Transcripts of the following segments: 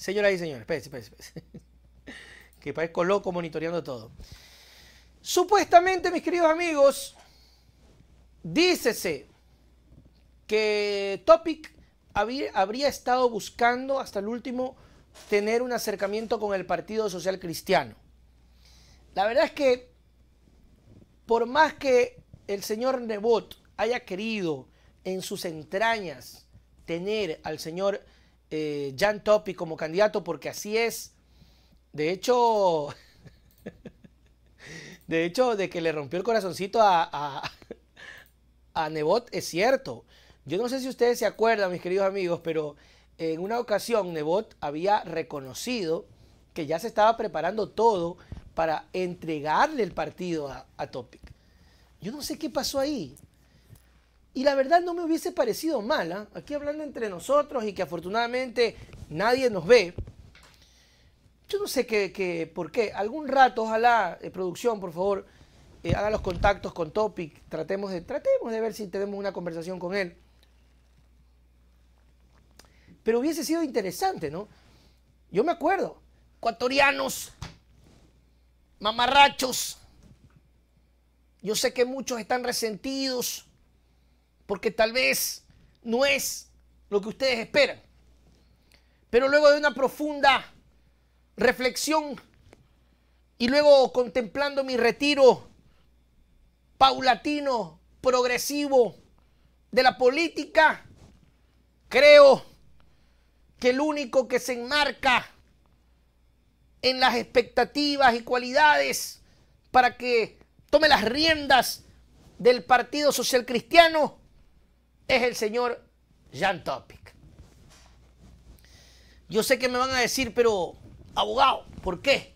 Señoras y señores, espérense, espérense, Que parezco loco monitoreando todo. Supuestamente, mis queridos amigos, dícese que Topic habría estado buscando hasta el último tener un acercamiento con el Partido Social Cristiano. La verdad es que por más que el señor Nebot haya querido en sus entrañas tener al señor Jan eh, Topic como candidato porque así es. De hecho, de hecho, de que le rompió el corazoncito a, a, Nebot es cierto. Yo no sé si ustedes se acuerdan, mis queridos amigos, pero en una ocasión Nebot había reconocido que ya se estaba preparando todo para entregarle el partido a, a Topic. Yo no sé qué pasó ahí. Y la verdad no me hubiese parecido mala, ¿ah? aquí hablando entre nosotros y que afortunadamente nadie nos ve. Yo no sé qué, por qué. Algún rato, ojalá, eh, producción, por favor, eh, haga los contactos con Topic. Tratemos de, tratemos de ver si tenemos una conversación con él. Pero hubiese sido interesante, ¿no? Yo me acuerdo. Ecuatorianos, mamarrachos. Yo sé que muchos están resentidos porque tal vez no es lo que ustedes esperan. Pero luego de una profunda reflexión y luego contemplando mi retiro paulatino, progresivo de la política, creo que el único que se enmarca en las expectativas y cualidades para que tome las riendas del Partido Social Cristiano es el señor Jan Topic. Yo sé que me van a decir, pero abogado, ¿por qué?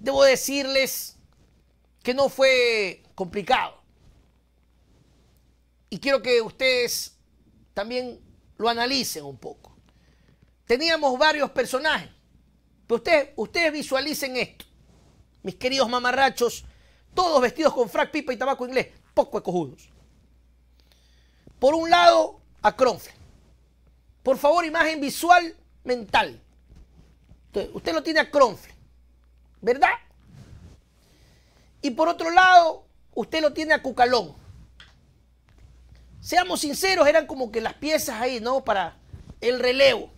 Debo decirles que no fue complicado. Y quiero que ustedes también lo analicen un poco. Teníamos varios personajes, pero ustedes, ustedes visualicen esto. Mis queridos mamarrachos, todos vestidos con frac, pipa y tabaco inglés, poco ecojudos. Por un lado, a Cronfle. Por favor, imagen visual mental. usted lo tiene a Cronfle, ¿verdad? Y por otro lado, usted lo tiene a Cucalón. Seamos sinceros, eran como que las piezas ahí, ¿no? Para el relevo.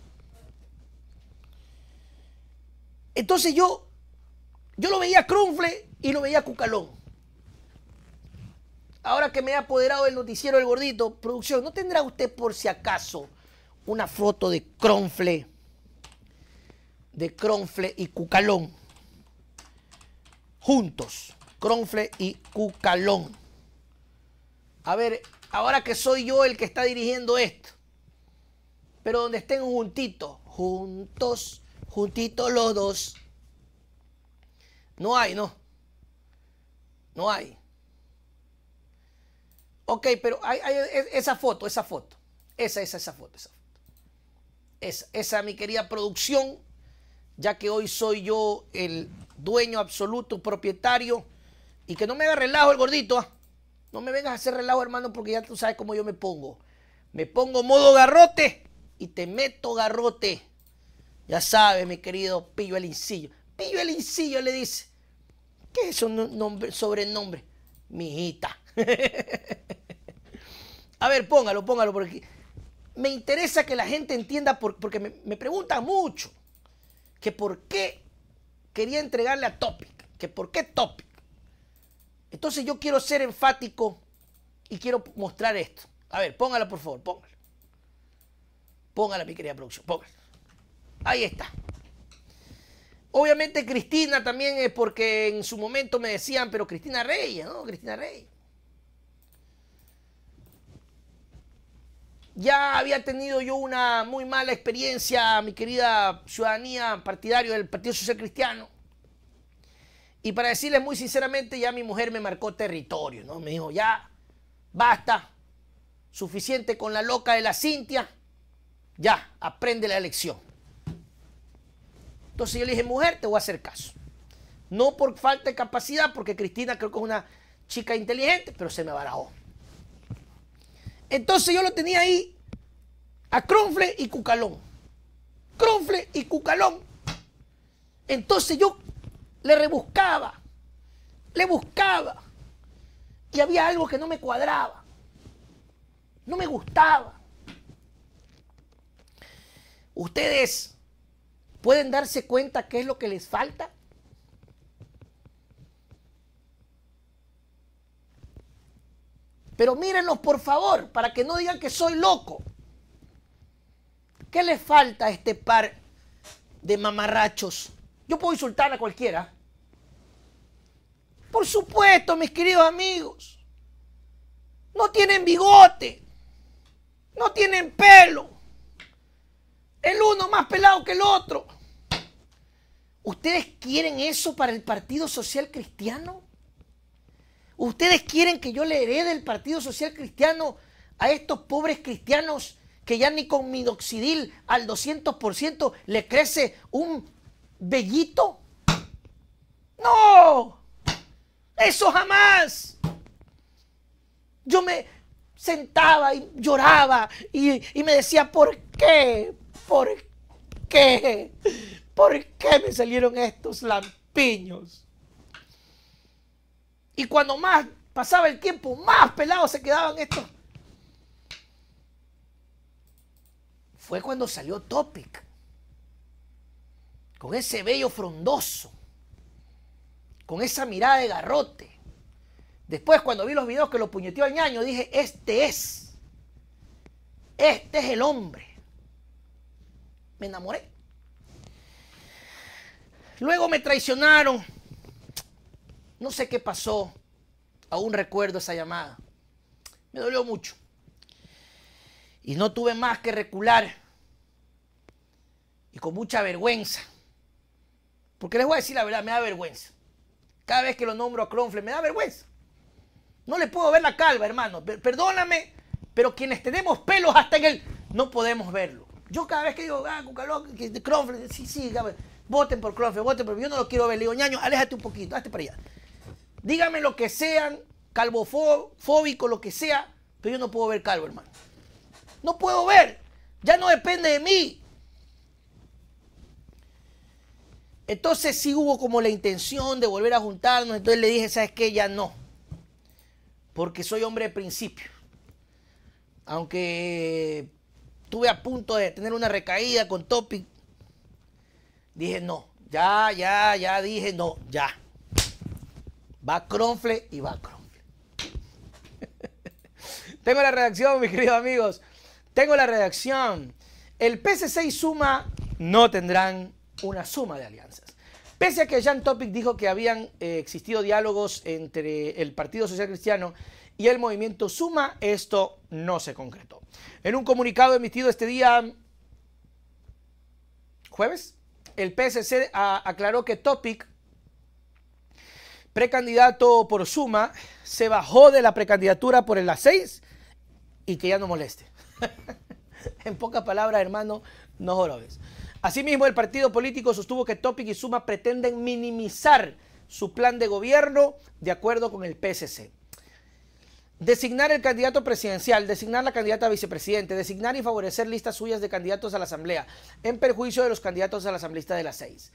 Entonces yo, yo lo veía a Cronfle y lo veía a Cucalón ahora que me he apoderado el noticiero del gordito, producción, ¿no tendrá usted por si acaso una foto de Cronfle, de Cronfle y Cucalón? Juntos, Cronfle y Cucalón. A ver, ahora que soy yo el que está dirigiendo esto, pero donde estén juntitos, juntos, juntitos los dos. No hay, no. No hay. Ok, pero hay, esa foto, esa foto. Esa, esa, esa foto, esa foto. Esa, esa, mi querida producción, ya que hoy soy yo el dueño absoluto, propietario. Y que no me haga relajo el gordito. ¿ah? No me vengas a hacer relajo, hermano, porque ya tú sabes cómo yo me pongo. Me pongo modo garrote y te meto garrote. Ya sabes, mi querido Pillo el Incillo. Pillo el Incillo le dice. ¿Qué es un nombre, sobrenombre? Mi hijita. A ver, póngalo, póngalo, porque me interesa que la gente entienda, porque me, pregunta mucho, que por qué quería entregarle a Topic, que por qué Topic. Entonces yo quiero ser enfático y quiero mostrar esto. A ver, póngala por favor, póngala. Póngala, mi querida producción, póngala. Ahí está. Obviamente Cristina también, es porque en su momento me decían, pero Cristina Reyes, ¿no? Cristina Reyes. Ya había tenido yo una muy mala experiencia, mi querida ciudadanía partidario del Partido Social Cristiano. Y para decirles muy sinceramente, ya mi mujer me marcó territorio, ¿no? Me dijo, ya, basta, suficiente con la loca de la Cintia, ya, aprende la lección. Entonces yo le dije, mujer, te voy a hacer caso. No por falta de capacidad, porque Cristina creo que es una chica inteligente, pero se me barajó. Entonces yo lo tenía ahí a Cronfle y Cucalón. Cronfle y Cucalón. Entonces yo le rebuscaba, le buscaba. Y había algo que no me cuadraba. No me gustaba. Ustedes pueden darse cuenta qué es lo que les falta. Pero mírenlos por favor, para que no digan que soy loco. ¿Qué le falta a este par de mamarrachos? Yo puedo insultar a cualquiera. Por supuesto, mis queridos amigos. No tienen bigote. No tienen pelo. El uno más pelado que el otro. ¿Ustedes quieren eso para el Partido Social Cristiano? ¿Ustedes quieren que yo le herede el Partido Social Cristiano a estos pobres cristianos que ya ni con midoxidil al 200% le crece un vellito? No, eso jamás. Yo me sentaba y lloraba y, y me decía, ¿por qué? ¿Por qué? ¿Por qué me salieron estos lampiños? Y cuando más pasaba el tiempo, más pelados se quedaban estos. Fue cuando salió Topic. Con ese bello frondoso. Con esa mirada de garrote. Después, cuando vi los videos que lo puñeteó al ñaño, dije: Este es. Este es el hombre. Me enamoré. Luego me traicionaron no sé qué pasó, aún recuerdo esa llamada. Me dolió mucho. Y no tuve más que recular. Y con mucha vergüenza. Porque les voy a decir la verdad, me da vergüenza. Cada vez que lo nombro a Cronfle, me da vergüenza. No le puedo ver la calva, hermano. Perdóname, pero quienes tenemos pelos hasta en él, no podemos verlo. Yo cada vez que digo, ah, Cronfle, sí, sí, voten por Cronfle, voten por... Yo no lo quiero ver. Le digo, ñaño, aléjate un poquito, hazte para allá dígame lo que sean, calvofóbico, lo que sea, pero yo no puedo ver calvo, hermano. No puedo ver. Ya no depende de mí. Entonces sí hubo como la intención de volver a juntarnos. Entonces le dije, ¿sabes qué? Ya no. Porque soy hombre de principio. Aunque estuve a punto de tener una recaída con Topic, dije no. Ya, ya, ya dije no, ya. Va Cronfle y va Cronfle. Tengo la redacción, mis queridos amigos. Tengo la redacción. El PSC y Suma no tendrán una suma de alianzas. Pese a que Jean Topic dijo que habían eh, existido diálogos entre el Partido Social Cristiano y el movimiento Suma, esto no se concretó. En un comunicado emitido este día jueves, el PSC ah, aclaró que Topic precandidato por suma se bajó de la precandidatura por el A6 y que ya no moleste. en pocas palabras, hermano, no jorobes. Asimismo, el partido político sostuvo que Topic y Suma pretenden minimizar su plan de gobierno de acuerdo con el PSC. Designar el candidato presidencial, designar la candidata a vicepresidente, designar y favorecer listas suyas de candidatos a la Asamblea, en perjuicio de los candidatos a la asamblea de las seis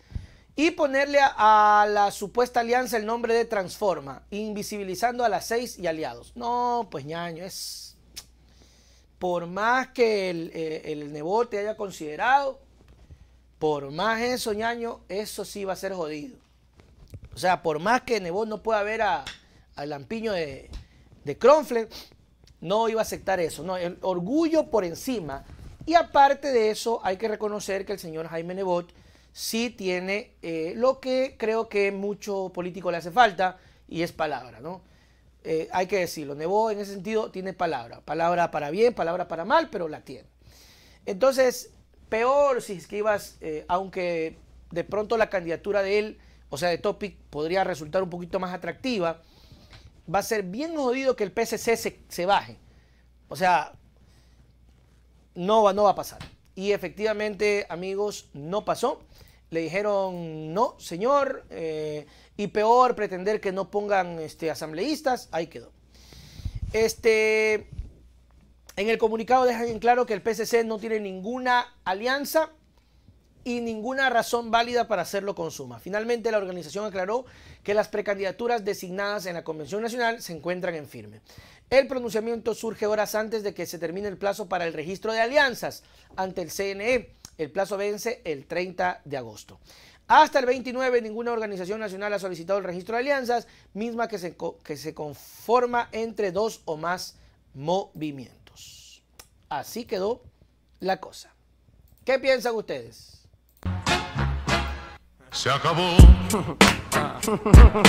y ponerle a, la supuesta alianza el nombre de Transforma, invisibilizando a las seis y aliados. No, pues ñaño, es. Por más que el, eh, Nebot te haya considerado, por más eso, ñaño, eso sí va a ser jodido. O sea, por más que Nebot no pueda ver al lampiño de, de no iba a aceptar eso. No, el orgullo por encima. Y aparte de eso, hay que reconocer que el señor Jaime Nebot sí tiene eh, lo que creo que mucho político le hace falta y es palabra, ¿no? Eh, hay que decirlo, Nebo en ese sentido tiene palabra, palabra para bien, palabra para mal, pero la tiene. Entonces, peor si que eh, aunque de pronto la candidatura de él, o sea, de Topic, podría resultar un poquito más atractiva, va a ser bien jodido que el PSC se, baje. O sea, no no va a pasar. Y efectivamente, amigos, no pasó. Le dijeron, no, señor, eh, y peor pretender que no pongan este, asambleístas. Ahí quedó. Este, en el comunicado dejan en claro que el PCC no tiene ninguna alianza y ninguna razón válida para hacerlo con Suma. Finalmente, la organización aclaró que las precandidaturas designadas en la Convención Nacional se encuentran en firme. El pronunciamiento surge horas antes de que se termine el plazo para el registro de alianzas ante el CNE. El plazo vence el 30 de agosto. Hasta el 29 ninguna organización nacional ha solicitado el registro de alianzas, misma que se, que se conforma entre dos o más movimientos. Así quedó la cosa. ¿Qué piensan ustedes? Se acabó.